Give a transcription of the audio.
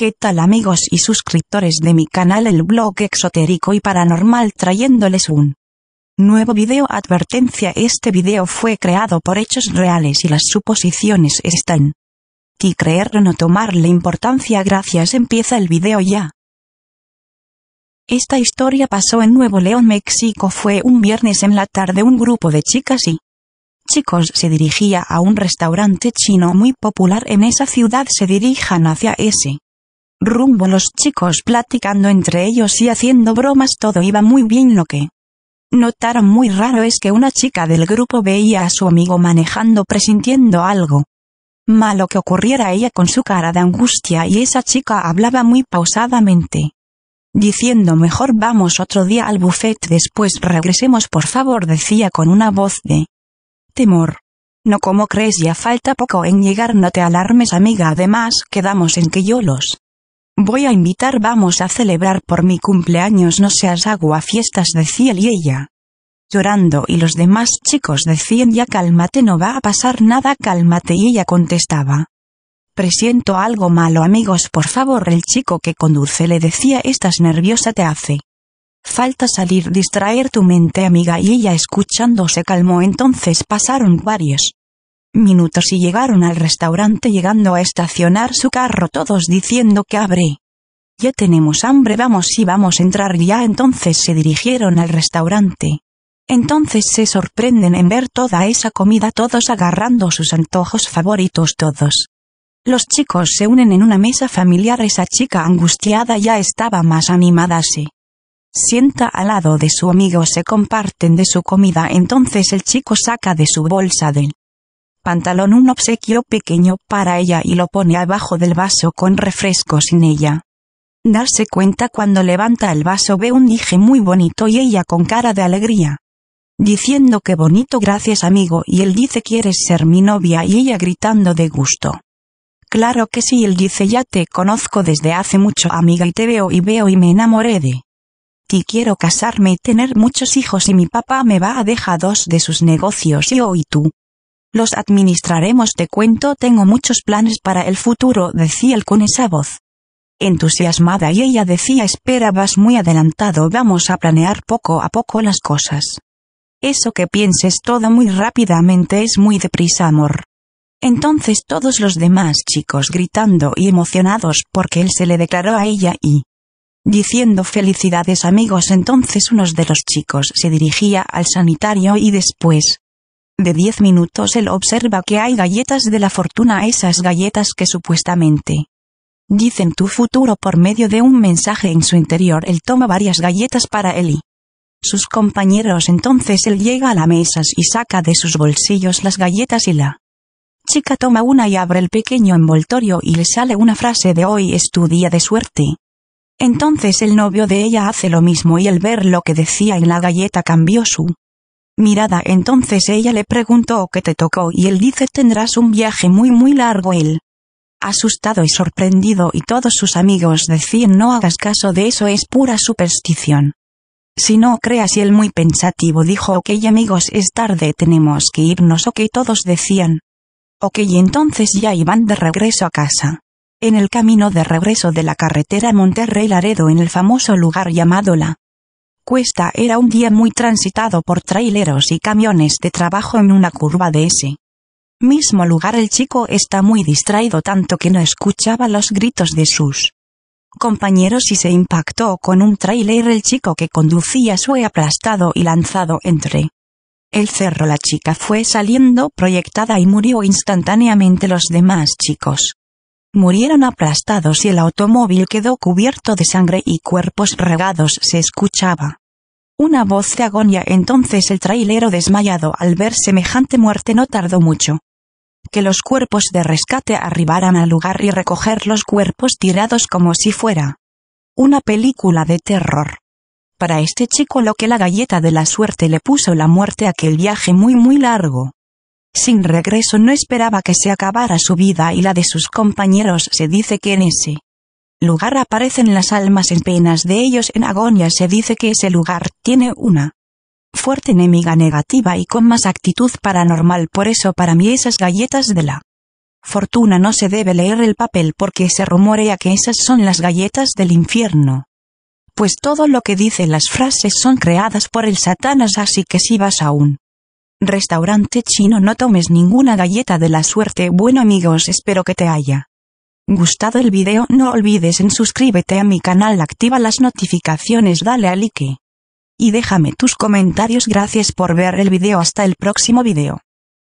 ¿Qué tal amigos y suscriptores de mi canal el blog exotérico y paranormal trayéndoles un nuevo video advertencia este video fue creado por hechos reales y las suposiciones están Y creer no tomarle importancia gracias empieza el video ya esta historia pasó en Nuevo León México fue un viernes en la tarde un grupo de chicas y chicos se dirigía a un restaurante chino muy popular en esa ciudad se dirijan hacia ese rumbo los chicos platicando entre ellos y haciendo bromas todo iba muy bien lo que notaron muy raro es que una chica del grupo veía a su amigo manejando presintiendo algo malo que ocurriera ella con su cara de angustia y esa chica hablaba muy pausadamente diciendo mejor vamos otro día al buffet después regresemos por favor decía con una voz de temor. No como crees ya falta poco en llegar no te alarmes amiga además quedamos en que yo los Voy a invitar vamos a celebrar por mi cumpleaños no seas agua fiestas decía él y ella. Llorando y los demás chicos decían ya cálmate no va a pasar nada cálmate y ella contestaba. Presiento algo malo amigos por favor el chico que conduce le decía estás nerviosa te hace. Falta salir distraer tu mente amiga y ella escuchando se calmó entonces pasaron varios minutos y llegaron al restaurante llegando a estacionar su carro todos diciendo que abre. Ya tenemos hambre, vamos y vamos a entrar ya. Entonces se dirigieron al restaurante. Entonces se sorprenden en ver toda esa comida todos agarrando sus antojos favoritos todos. Los chicos se unen en una mesa familiar. Esa chica angustiada ya estaba más animada se Sienta al lado de su amigo, se comparten de su comida. Entonces el chico saca de su bolsa del pantalón un obsequio pequeño para ella y lo pone abajo del vaso con refresco sin ella. Darse cuenta cuando levanta el vaso ve un dije muy bonito y ella con cara de alegría. Diciendo que bonito gracias amigo y él dice quieres ser mi novia y ella gritando de gusto. Claro que sí, él dice ya te conozco desde hace mucho amiga y te veo y veo y me enamoré de ti quiero casarme y tener muchos hijos y mi papá me va a dejar dos de sus negocios y hoy tú. Los administraremos te cuento tengo muchos planes para el futuro decía él con esa voz. Entusiasmada y ella decía espera vas muy adelantado vamos a planear poco a poco las cosas. Eso que pienses todo muy rápidamente es muy deprisa amor. Entonces todos los demás chicos gritando y emocionados porque él se le declaró a ella y diciendo felicidades amigos entonces uno de los chicos se dirigía al sanitario y después de 10 minutos él observa que hay galletas de la fortuna, esas galletas que supuestamente dicen tu futuro por medio de un mensaje en su interior. Él toma varias galletas para él y sus compañeros. Entonces él llega a la mesa y saca de sus bolsillos las galletas y la chica toma una y abre el pequeño envoltorio y le sale una frase de hoy es tu día de suerte. Entonces el novio de ella hace lo mismo y al ver lo que decía en la galleta cambió su mirada. Entonces ella le preguntó qué te tocó y él dice tendrás un viaje muy muy largo él. Asustado y sorprendido y todos sus amigos decían no hagas caso de eso es pura superstición. Si no creas y él muy pensativo dijo ok amigos es tarde tenemos que irnos ok todos decían. Ok y entonces ya iban de regreso a casa. En el camino de regreso de la carretera Monterrey Laredo en el famoso lugar llamado La cuesta era un día muy transitado por traileros y camiones de trabajo en una curva de ese mismo lugar el chico está muy distraído tanto que no escuchaba los gritos de sus compañeros y se impactó con un trailer el chico que conducía fue aplastado y lanzado entre el cerro la chica fue saliendo proyectada y murió instantáneamente los demás chicos murieron aplastados y el automóvil quedó cubierto de sangre y cuerpos regados se escuchaba una voz de agonía entonces el trailero desmayado al ver semejante muerte no tardó mucho. Que los cuerpos de rescate arribaran al lugar y recoger los cuerpos tirados como si fuera una película de terror. Para este chico lo que la galleta de la suerte le puso la muerte aquel viaje muy muy largo. Sin regreso no esperaba que se acabara su vida y la de sus compañeros se dice que en ese lugar aparecen las almas en penas de ellos en agonía Se dice que ese lugar tiene una fuerte enemiga negativa y con más actitud paranormal. Por eso para mí esas galletas de la fortuna no se debe leer el papel porque se rumorea que esas son las galletas del infierno. Pues todo lo que dice las frases son creadas por el Satanás así que si vas a un restaurante chino no tomes ninguna galleta de la suerte. Bueno amigos espero que te haya Gustado el video no olvides en suscríbete a mi canal activa las notificaciones dale a like. Y déjame tus comentarios gracias por ver el video hasta el próximo video.